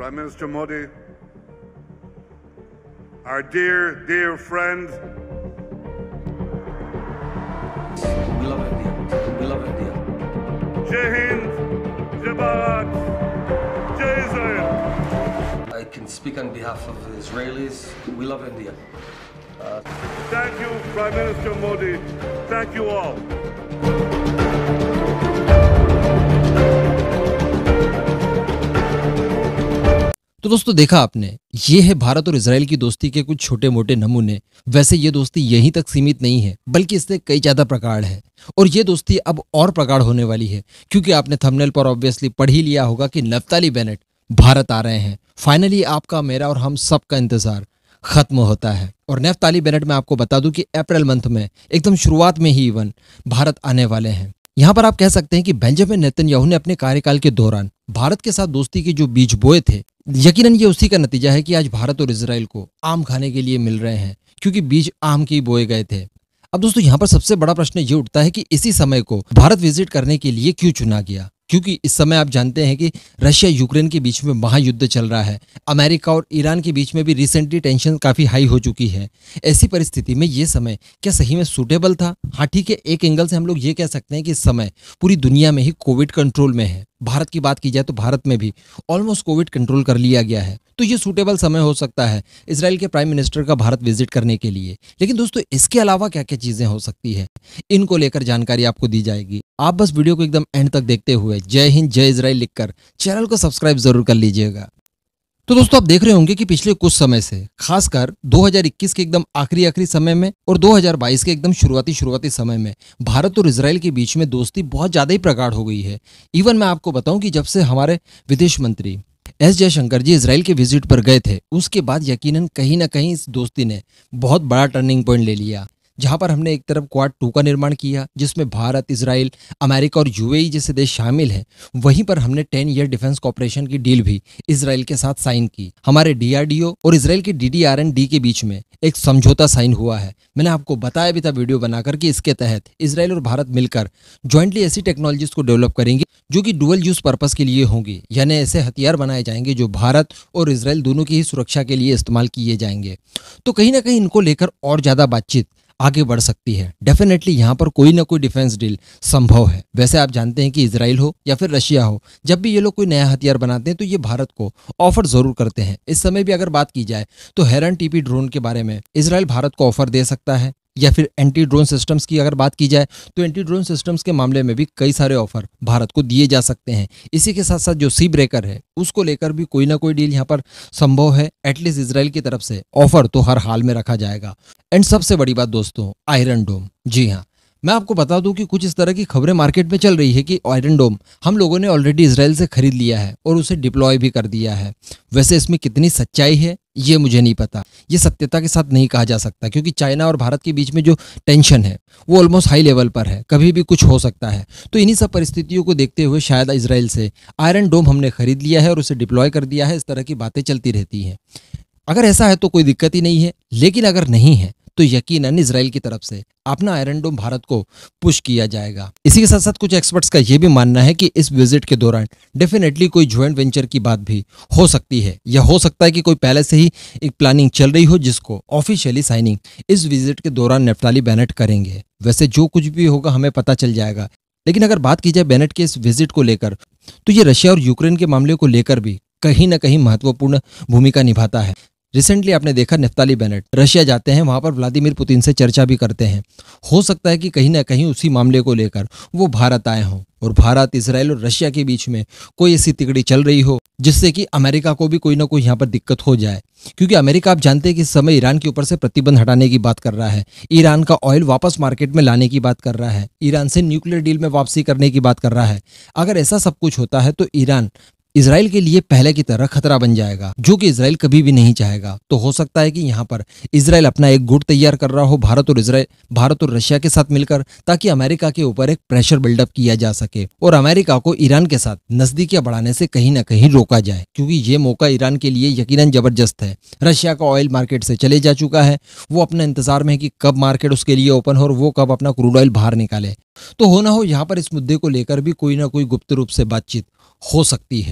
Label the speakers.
Speaker 1: Prime Minister Modi, our dear, dear friend. We love India. We love India. Jai Hind, Jai Bharat, Jai Israel. I can speak on behalf of the Israelis. We love India. Uh... Thank you, Prime Minister Modi. Thank you all. तो दोस्तों देखा आपने ये है भारत और Israel की दोस्ती के कुछ छोटे मोटे नमूने वैसे ये दोस्ती यहीं तक सीमित नहीं है बल्कि इससे कई ज़्यादा प्रकार है और ये दोस्ती अब और प्रकार होने वाली है क्योंकि आपने थंबनेल पर ऑब्वियसली पढ़ ही लिया होगा कि नफ्ताली बेनेट भारत आ रहे हैं फाइनली आपका मेरा और हम सबका इंतजार खत्म होता है और नेफ्ताली बेनेट में आपको बता दूं कि अप्रैल मंथ में एकदम शुरुआत में ही इवन भारत आने वाले हैं यहां पर आप कह सकते हैं कि बेंजामिन नेतन्याहू ने अपने कार्यकाल के दौरान भारत के साथ दोस्ती के जो बीज बोए थे यकीनन ये उसी का नतीजा है कि आज भारत और इसराइल को आम खाने के लिए मिल रहे हैं क्योंकि बीज आम के बोए गए थे अब दोस्तों यहाँ पर सबसे बड़ा प्रश्न ये उठता है कि इसी समय को भारत विजिट करने के लिए क्यों चुना गया क्योंकि इस समय आप जानते हैं कि रशिया यूक्रेन के बीच में महायुद्ध चल रहा है अमेरिका और ईरान के बीच में भी रिसेंटली टेंशन काफ़ी हाई हो चुकी है ऐसी परिस्थिति में ये समय क्या सही में सूटेबल था हाँ ठीक है एक एंगल से हम लोग ये कह सकते हैं कि इस समय पूरी दुनिया में ही कोविड कंट्रोल में है भारत की बात की जाए तो भारत में भी ऑलमोस्ट कोविड कंट्रोल कर लिया गया है तो ये सूटेबल समय हो सकता है इसराइल के प्राइम मिनिस्टर का भारत विजिट करने के लिए लेकिन दोस्तों इसके अलावा क्या क्या चीज़ें हो सकती है इनको लेकर जानकारी आपको दी जाएगी आप बस वीडियो को एकदम एंड तक देखते हुए जय हिंद जय इसराइल लिखकर चैनल को सब्सक्राइब जरूर कर लीजिएगा तो दोस्तों आप देख रहे होंगे कि पिछले कुछ समय से खासकर 2021 के एकदम आखिरी आखिरी समय में और 2022 के एकदम शुरुआती शुरुआती समय में भारत और इसराइल के बीच में दोस्ती बहुत ज़्यादा ही प्रगाढ़ हो गई है इवन मैं आपको बताऊं कि जब से हमारे विदेश मंत्री एस जयशंकर जी इसराइल के विजिट पर गए थे उसके बाद यकीनन कहीं ना कहीं इस दोस्ती ने बहुत बड़ा टर्निंग पॉइंट ले लिया जहां पर हमने एक तरफ क्वाड टू का निर्माण किया जिसमें भारत इसराइल अमेरिका और यूएई e जैसे देश शामिल हैं वहीं पर हमने टेन ईयर डिफेंस कॉपरेशन की डील भी इसराइल के साथ साइन की हमारे डीआरडीओ और इसराइल के डी के बीच में एक समझौता साइन हुआ है मैंने आपको बताया भी था वीडियो बनाकर कि इसके तहत इसराइल और भारत मिलकर ज्वाइंटली ऐसी टेक्नोलॉजीज को डेवलप करेंगे जो कि डुअल यूज पर्पज के लिए होंगी यानी ऐसे हथियार बनाए जाएंगे जो भारत और इसराइल दोनों की ही सुरक्षा के लिए इस्तेमाल किए जाएंगे तो कहीं ना कहीं इनको लेकर और ज़्यादा बातचीत आगे बढ़ सकती है डेफिनेटली यहाँ पर कोई ना कोई डिफेंस डील संभव है वैसे आप जानते हैं कि इसराइल हो या फिर रशिया हो जब भी ये लोग कोई नया हथियार बनाते हैं तो ये भारत को ऑफर जरूर करते हैं इस समय भी अगर बात की जाए तो हेरन टीपी ड्रोन के बारे में इसराइल भारत को ऑफर दे सकता है या फिर एंटी ड्रोन सिस्टम्स की अगर बात की जाए तो एंटी ड्रोन सिस्टम्स के मामले में भी कई सारे ऑफर भारत को दिए जा सकते हैं इसी के साथ साथ जो सी ब्रेकर है उसको लेकर भी कोई ना कोई डील यहाँ पर संभव है एटलीस्ट इसराइल की तरफ से ऑफर तो हर हाल में रखा जाएगा एंड सबसे बड़ी बात दोस्तों आयरन डोम जी हाँ मैं आपको बता दूं कि कुछ इस तरह की खबरें मार्केट में चल रही है कि आयरन डोम हम लोगों ने ऑलरेडी इसराइल से खरीद लिया है और उसे डिप्लॉय भी कर दिया है वैसे इसमें कितनी सच्चाई है ये मुझे नहीं पता ये सत्यता के साथ नहीं कहा जा सकता क्योंकि चाइना और भारत के बीच में जो टेंशन है वो ऑलमोस्ट हाई लेवल पर है कभी भी कुछ हो सकता है तो इन्हीं सब परिस्थितियों को देखते हुए शायद इसराइल से आयरन डोम हमने खरीद लिया है और उसे डिप्लॉय कर दिया है इस तरह की बातें चलती रहती हैं अगर ऐसा है तो कोई दिक्कत ही नहीं है लेकिन अगर नहीं है तो यकीन इसराइल की तरफ से अपना आयरन डोम भारत को पुश किया जाएगा इसी के साथ साथ कुछ एक्सपर्ट्स का यह भी मानना है कि इस विजिट के दौरान डेफिनेटली कोई ज्वाइंट वेंचर की बात भी हो सकती है या हो सकता है कि कोई पहले से ही एक प्लानिंग चल रही हो जिसको ऑफिशियली साइनिंग इस विजिट के दौरान नेफ्ताली बैनेट करेंगे वैसे जो कुछ भी होगा हमें पता चल जाएगा लेकिन अगर बात की जाए बेनेट के इस विजिट को लेकर तो ये रशिया और यूक्रेन के मामले को लेकर भी कहीं ना कहीं महत्वपूर्ण भूमिका निभाता है रिसेंटली आपने देखा नेफ्ताली बेनेट रशिया जाते हैं वहां पर व्लादिमीर पुतिन से चर्चा भी करते हैं हो सकता है कि कहीं ना कहीं उसी मामले को लेकर वो भारत आए हों और भारत इसराइल और रशिया के बीच में कोई ऐसी तिकड़ी चल रही हो जिससे कि अमेरिका को भी कोई ना कोई यहाँ पर दिक्कत हो जाए क्योंकि अमेरिका आप जानते हैं कि इस समय ईरान के ऊपर से प्रतिबंध हटाने की बात कर रहा है ईरान का ऑयल वापस मार्केट में लाने की बात कर रहा है ईरान से न्यूक्लियर डील में वापसी करने की बात कर रहा है अगर ऐसा सब कुछ होता है तो ईरान इसराइल के लिए पहले की तरह खतरा बन जाएगा जो कि इसराइल कभी भी नहीं चाहेगा तो हो सकता है कि यहाँ पर इसराइल अपना एक गुट तैयार कर रहा हो भारत और इसराइल भारत और रशिया के साथ मिलकर ताकि अमेरिका के ऊपर एक प्रेशर बिल्डअप किया जा सके और अमेरिका को ईरान के साथ नजदीकियां बढ़ाने से कहीं ना कहीं रोका जाए क्योंकि ये मौका ईरान के लिए यकीन जबरदस्त है रशिया का ऑयल मार्केट से चले जा चुका है वो अपना इंतजार में है कि कब मार्केट उसके लिए ओपन हो और वो कब अपना क्रूड ऑयल बाहर निकाले तो हो ना हो यहाँ पर इस मुद्दे को लेकर भी कोई ना कोई गुप्त रूप से बातचीत हो सकती है